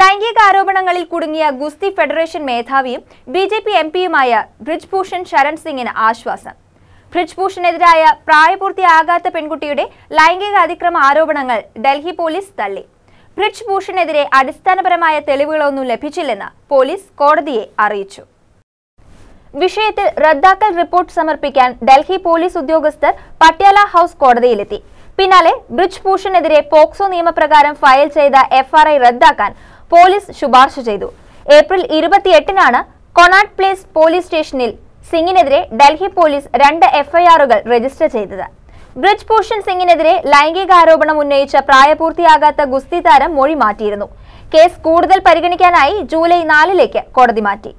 ലൈംഗിക ആരോപണങ്ങളിൽ കുടുങ്ങിയ ഗുസ്തി ഫെഡറേഷൻ മേധാവിയും ബി ജെ പി എം പിയുമായ ബ്രിജ്ഭൂഷൺ ശരൺ സിംഗിന് ആശ്വാസം ബ്രിജ്ഭൂഷണെതിരായ പ്രായപൂർത്തിയാകാത്ത പെൺകുട്ടിയുടെ ലൈംഗിക അതിക്രമ ആരോപണങ്ങൾ ഡൽഹി പോലീസ് തള്ളി ബ്രിജ്ഭൂഷണെതിരെ അടിസ്ഥാനപരമായ തെളിവുകളൊന്നും ലഭിച്ചില്ലെന്ന് പോലീസ് കോടതിയെ അറിയിച്ചു വിഷയത്തിൽ റദ്ദാക്കൽ റിപ്പോർട്ട് സമർപ്പിക്കാൻ ഡൽഹി പോലീസ് ഉദ്യോഗസ്ഥർ പട്യാല ഹൌസ് കോടതിയിലെത്തി പിന്നാലെ ബ്രിജ്ഭൂഷണെതിരെ പോക്സോ നിയമപ്രകാരം ഫയൽ ചെയ്ത എഫ്ആർഐ റദ്ദാക്കാൻ പോലീസ് ശുപാർശ ചെയ്തു ഏപ്രിൽ ഇരുപത്തിയെട്ടിനാണ് കൊണാട്ട് പ്ലേസ് പോലീസ് സ്റ്റേഷനിൽ സിംഗിനെതിരെ ഡൽഹി പോലീസ് രണ്ട് എഫ്ഐആറുകൾ രജിസ്റ്റർ ചെയ്തത് ബ്രിജ് ഭൂഷൺ സിംഗിനെതിരെ ലൈംഗികാരോപണം ഉന്നയിച്ച പ്രായപൂർത്തിയാകാത്ത ഗുസ്തി താരം മൊഴി മാറ്റിയിരുന്നു കേസ് കൂടുതൽ പരിഗണിക്കാനായി ജൂലൈ നാലിലേക്ക് കോടതി മാറ്റി